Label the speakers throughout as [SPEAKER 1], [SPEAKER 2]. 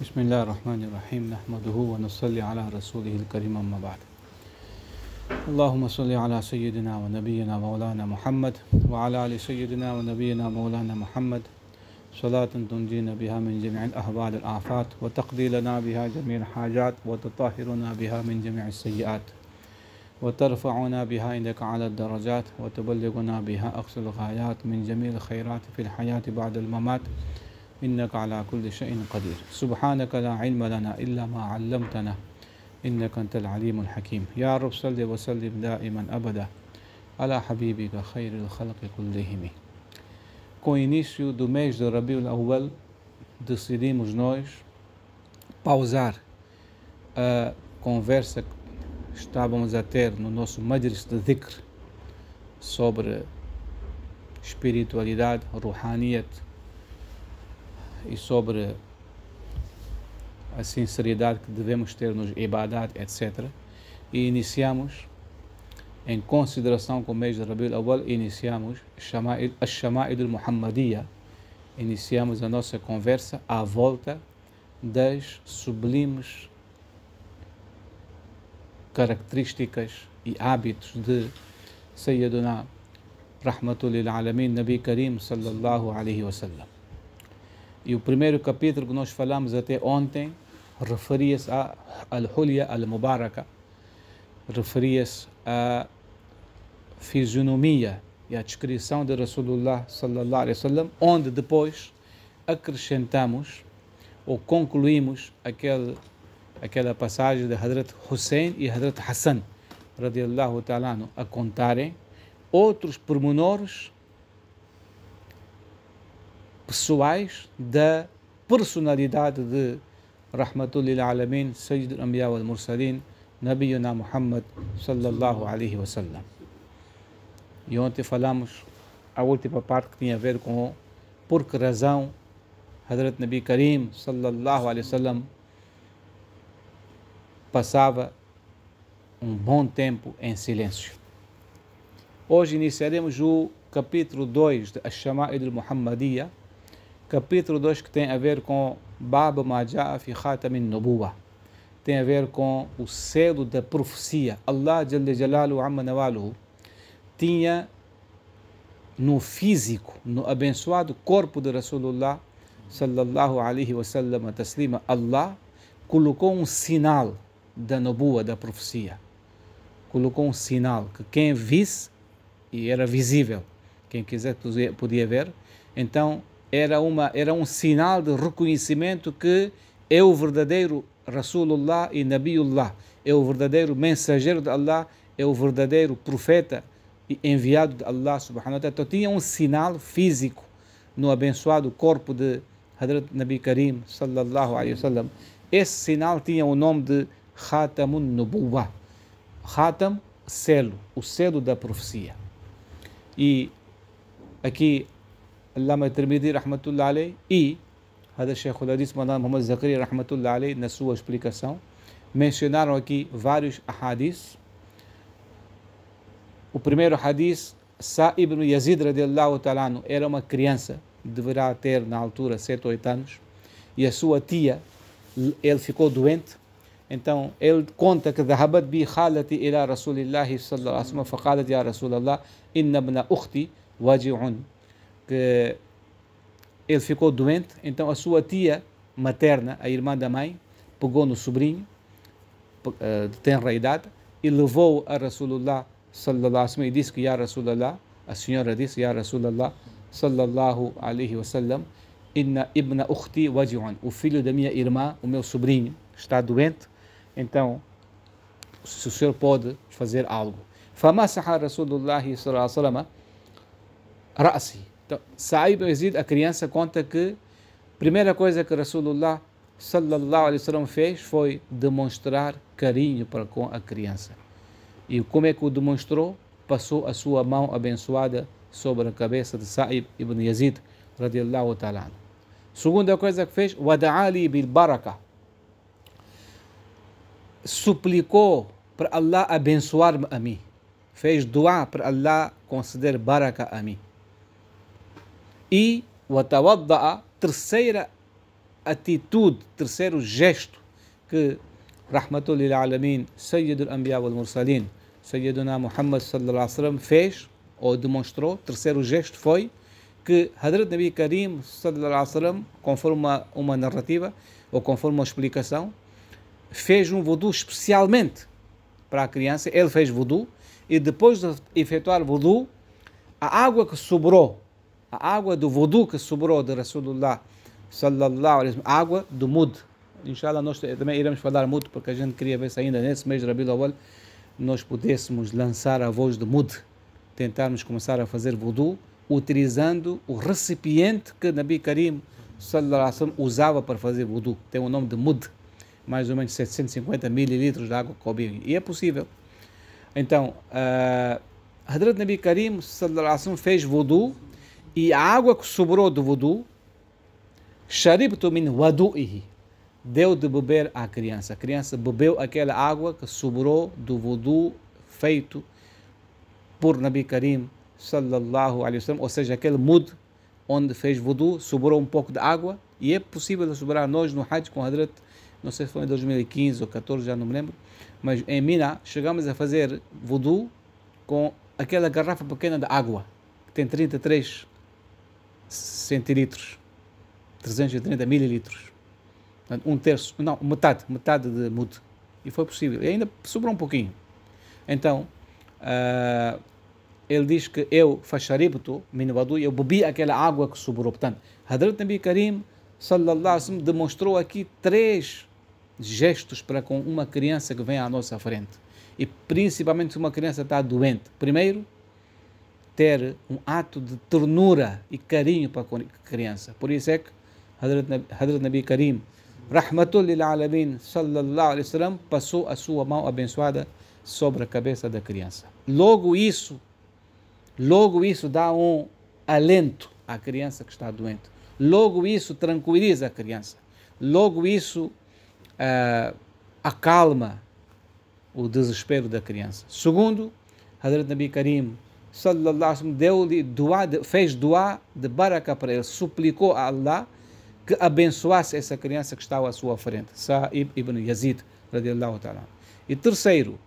[SPEAKER 1] بسم الله الرحمن الرحيم نحمده ونصلي على رسوله الكريم أما بعد اللهم صل على سيدنا ونبينا مولانا محمد وعلى آل سيدنا ونبينا مولانا محمد صلاة تنجينا بها من جميع الأهوال الآفات وتقضي لنا بها جميع الحاجات وتطهرنا بها من جميع السيئات وترفعنا بها إنك على الدرجات وتبلغنا بها أقصى الغايات من جميع الخيرات في الحياة بعد الممات إنك على كل شيء قدير سبحانك لا علم لنا إلا ما علمتنا إنك أنت العليم الحكيم يا رب صل وسلم دائما أبدا على حبيبك خير الخلق كلهم Com o início do mês de Rabiul Awal, decidimos nós pausar a conversa que estávamos a ter no nosso Majlis de Dikr sobre espiritualidade, ruhaniyat, e sobre a sinceridade que devemos ter nos ibadat, etc. E iniciamos, em consideração com o mês de Rabiul Awal, iniciamos a chamada do muhammadiyya Iniciamos a nossa conversa à volta das sublimes características e hábitos de Sayyiduna Rahmatul Alameen Nabi Karim sallallahu alaihi wasallam. E o primeiro capítulo que nós falamos até ontem referia-se a Al-Hulya Al-Mubaraka, referia-se à fisionomia e à descrição de Rasulullah sallallahu alaihi wasallam, onde depois acrescentamos ou concluímos aquele, aquela passagem de Hadrat Hussein e Hadrat Hassan, radiallahu ta'ala, a contarem outros pormenores pessoais da personalidade de Rahmatul Alamin, Sayyidul Anbiya wal Mursalin, Nabiyuna Muhammad sallallahu alaihi wasallam. E ontem falamos a última parte que tinha a ver com por que razão Hadrat Nabi Karim sallallahu alaihi wasallam passava um bom tempo em silêncio. Hoje iniciaremos o capítulo 2 de Ash-Shama'il al-Muhammadiyya, capítulo 2 que tem a ver com Bab Maja'a fi Khatamin Nubuwa. Tem a ver com o selo da profecia. Allah Jalla Jalalu tinha no físico, no abençoado corpo de Rasulullah sallallahu alaihi wasallam taslima, Allah colocou um sinal da nubua, da profecia. Colocou um sinal que quem visse, e era visível, quem quiser podia ver, então era, uma, era um sinal de reconhecimento que é o verdadeiro Rasulullah e Nabiullah, é o verdadeiro mensageiro de Allah, é o verdadeiro profeta e enviado de Allah subhanahu wa ta'ala. Então tinha um sinal físico no abençoado corpo de Hadrat Nabi Karim sallallahu alaihi wasallam. Esse sinal tinha o nome de Khatamun Nubuwa. Khatam, selo, o selo da profecia. E aqui Allah tirmidi rahmatullah alei e Hada Sheikh Hadis Madan Muhammad Zakari rahmatullah alei na sua explicação mencionaram aqui vários hadis. O primeiro hadis Sa ibn Yazid radiallahu ta'ala era uma criança, deverá ter na altura 7 ou 8 anos, e a sua tia, ele ficou doente, então ele conta que dhahabat bi khalati ila Rasulillah sallallahu alaihi wasallam faqalat ya Rasulallah inna ibna ukhti waji'un que ele ficou doente, então a sua tia materna, a irmã da mãe, pegou no sobrinho, eh, de tenra idade, e levou a Rasulullah sallallahu alaihi wasallam e disse que Ya Rasulullah, a senhora disse Ya Rasulullah sallallahu alaihi wasallam, Inna ibn ukhti waji'un, o filho da minha irmã, o meu sobrinho, está doente, então se o senhor pode fazer algo. Famasaha Rasulullah sallallahu alaihi wasallam ra'si, então, Sa'ib ibn Yazid, a criança, conta que a primeira coisa que Rasulullah sallallahu alaihi wasallam fez foi demonstrar carinho para com a criança. E como é que o demonstrou? Passou a sua mão abençoada sobre a cabeça de Sa'ib ibn Yazid, radiallahu ta'ala. Segunda coisa que fez, wada'ali bil baraka. Suplicou para Allah abençoar-me a mim. Fez doar para Allah conceder baraka a mim. E a terceira atitude, terceiro gesto que Rahmatul Lil Alamin, Sayyidul Anbiya wal Mursalin, Sayyiduna Muhammad sallallahu alaihi wasallam fez ou demonstrou, terceiro gesto foi que Hadrat Nabi Karim sallallahu alaihi wasallam, conforme uma, uma narrativa ou conforme uma explicação, fez um vodu especialmente para a criança, ele fez vodu e depois de efetuar vodu, a água que sobrou a água do vodu que sobrou de Rasulullah sallallahu alaihi a água do mud. Inshallah nós também iremos falar muito porque a gente queria ver se ainda nesse mês de Rabiul Awal nós pudéssemos lançar a voz do mud, tentarmos começar a fazer vodu utilizando o recipiente que Nabi Karim sallallahu alaihi wasallam usava para fazer vodu. Tem o nome de mud, mais ou menos 750 mililitros de água coube e é possível. Então, uh, eh, Hadrat Nabi Karim sallallahu alaihi wasallam fez vodu. E a água que sobrou do vodu, sharibtu min wadu'ihi. Deu de beber à criança. A criança bebeu aquela água que sobrou do vodu feito por Nabi Karim sallallahu alaihi wasallam, ou seja, aquele mud onde fez vodu sobrou um pouco de água e é possível sobrar nós no Hajj com Hadrat, não sei se foi em 2015 ou 14, já não me lembro, mas em Mina chegamos a fazer voodoo com aquela garrafa pequena de água, que tem 33 centilitros, 330 mililitros. Um terço, não, metade, metade de mud. E foi possível. E ainda sobrou um pouquinho. Então, uh, ele diz que eu, Fasharibto, Minwadu, eu bebi aquela água que sobrou. Portanto, Hadrat Nabi Karim, sallallahu alaihi wasallam, demonstrou aqui três gestos para com uma criança que vem à nossa frente. E principalmente se uma criança está doente. Primeiro, ter um ato de ternura e carinho para a criança. Por isso é que Hadrat Nabi, Hadrat Nabi Karim, Rahmatul Alamin, sallallahu alaihi wasallam, passou a sua mão abençoada sobre a cabeça da criança. Logo isso, logo isso dá um alento à criança que está doente. Logo isso tranquiliza a criança. Logo isso uh, acalma o desespero da criança. Segundo, Hadrat Nabi Karim sallallahu deu-lhe du'a fez du'a de baraka para ele, suplicou a Allah que abençoasse essa criança que estava à sua frente, Sa'ib ibn Yazid, radiallahu ta'ala. E terceiro,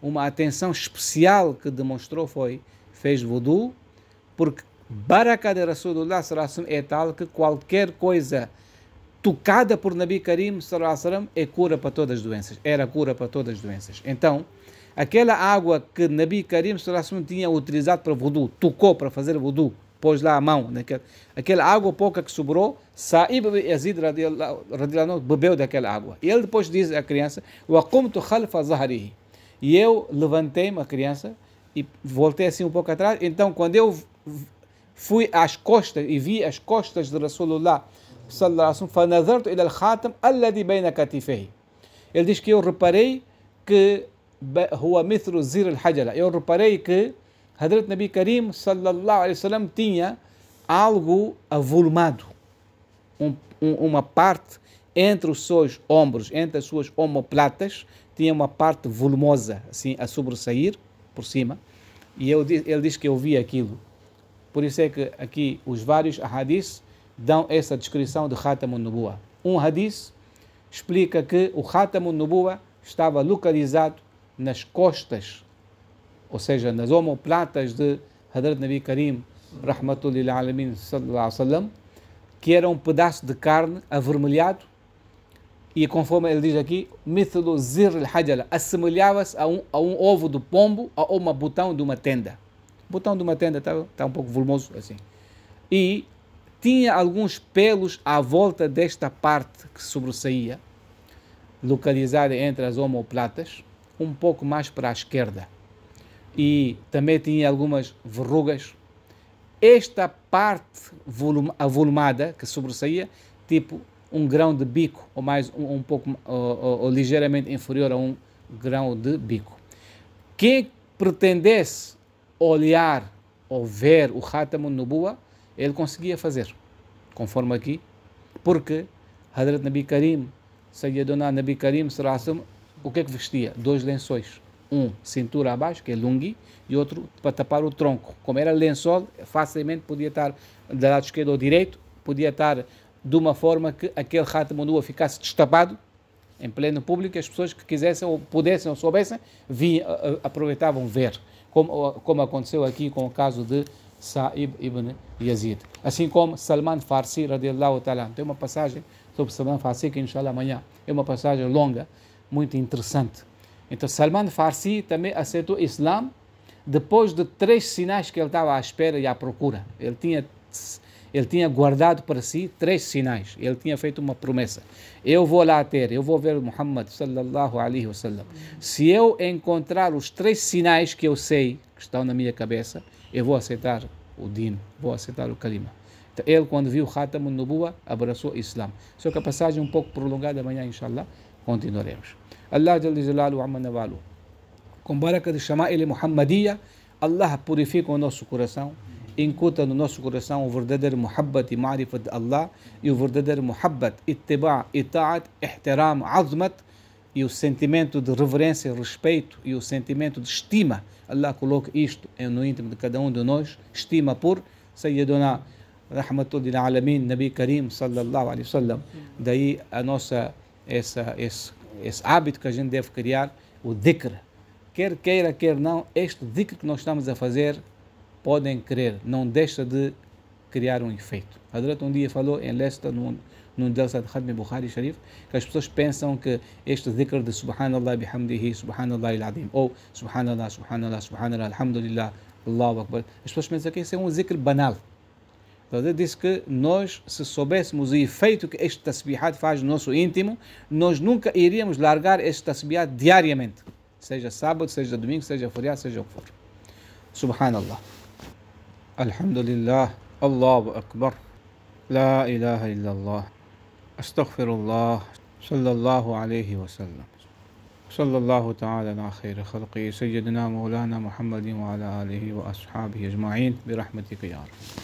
[SPEAKER 1] uma atenção especial que demonstrou foi, fez vodu, porque baraka de Rasulullah é tal que qualquer coisa tocada por Nabi Karim é cura para todas as doenças, era cura para todas as doenças. Então, Aquela água que Nabi Karim Sallallahu tinha utilizado para vodu, tocou para fazer vodu, pôs lá a mão. Naquela, né? aquela água pouca que sobrou, Saib e Yazid radiallahu bebeu daquela água. E ele depois diz à criança, وَقُمْتُ خَلْفَ ظَهْرِهِ E eu levantei-me, a criança, e voltei assim um pouco atrás. Então, quando eu fui às costas e vi as costas de Rasulullah sallallahu alaihi wasallam, ele diz que eu reparei que huwa mithru zir al-hajala. Eu reparei que Hadrat Nabi Karim sallallahu alaihi wasallam tinha algo avolumado, um, um, uma parte entre os seus ombros, entre as suas omoplatas, tinha uma parte volumosa, assim, a sobressair por cima. E eu, ele diz que eu vi aquilo. Por isso é que aqui os vários hadiths dão essa descrição de Khatamun Nubuwa. Um hadith explica que o Khatamun Nubuwa estava localizado nas costas, ou seja, nas omoplatas de Hadrat Nabi Karim, Rahmatul Alamin, que era um pedaço de carne avermelhado, e conforme ele diz aqui, mithlu zir al assemelhava-se a um, a um ovo do pombo, a uma botão de uma tenda. Botão de uma tenda está tá um pouco volumoso assim. E tinha alguns pelos à volta desta parte que sobressaía, localizada entre as omoplatas, um pouco mais para a esquerda e também tinha algumas verrugas. Esta parte volum avolumada que sobressaía, tipo um grão de bico, ou mais um, um pouco, ou, ou, ou, ligeiramente inferior a um grão de bico. Quem pretendesse olhar ou ver o no Nubuwa, ele conseguia fazer, conforme aqui, porque Hadrat Nabi Karim, Sayyiduna Nabi Karim, o que é que vestia? Dois lençóis. Um cintura abaixo, que é lungi, e outro para tapar o tronco. Como era lençol, facilmente podia estar do lado esquerdo ou direito, podia estar de uma forma que aquele Khatmanua ficasse destapado em pleno público, as pessoas que quisessem ou pudessem ou soubessem, vi, aproveitavam ver, como, como aconteceu aqui com o caso de Sa'ib ibn Yazid. Assim como Salman Farsi, radiallahu ta'ala, tem uma passagem sobre Salman Farsi que, inshallah, amanhã é uma passagem longa, muito interessante. Então Salman Farsi também aceitou o Islã depois de três sinais que ele estava à espera e à procura. Ele tinha, ele tinha guardado para si três sinais. Ele tinha feito uma promessa. Eu vou lá ter, eu vou ver Muhammad sallallahu alaihi wasallam. Se eu encontrar os três sinais que eu sei, que estão na minha cabeça, eu vou aceitar o Din, vou aceitar o kalima. Então, ele, quando viu Khatam al-Nubuwa, abraçou o Islã. Só que a passagem é um pouco prolongada amanhã, inshallah continuaremos. Allah Jalla Jalalu Amma Navalu. Com baraka de chamar ele Allah purifica o nosso coração, incuta no nosso coração o verdadeiro muhabbat e marifa de Allah e o verdadeiro muhabbat, ittiba' e ihtiram, azmat e o sentimento de reverência, e respeito e o sentimento de estima. Allah coloca isto no íntimo de cada um de nós, estima por Sayyiduna Rahmatul Alamin, Nabi Karim, sallallahu alaihi wasallam. Daí a nossa essa, esse, esse hábito que a gente deve criar, o dhikr. Quer queira, quer não, este dhikr que nós estamos a fazer, podem crer, não deixa de criar um efeito. a Hadrat um dia falou em lesta num, Delsa de Khadmi Bukhari Sharif, que as pessoas pensam que este dhikr de Subhanallah bihamdihi, Subhanallah iladim ou Subhanallah, Subhanallah, Subhanallah, Alhamdulillah, Allahu Akbar, as pessoas pensam que esse é um dhikr banal. Então, ele disse que nós, se soubéssemos o efeito que este tasbihat faz no nosso íntimo, nós nunca iríamos largar este tasbihat diariamente, seja sábado, seja domingo, seja feriado, seja o que for. Subhanallah. Alhamdulillah. Allahu Akbar. La ilaha illallah. Astaghfirullah. Sallallahu alayhi wa sallam. صلى الله تعالى على خير خلقه سيدنا مولانا محمد وعلى آله وأصحابه أجمعين برحمتك يا رب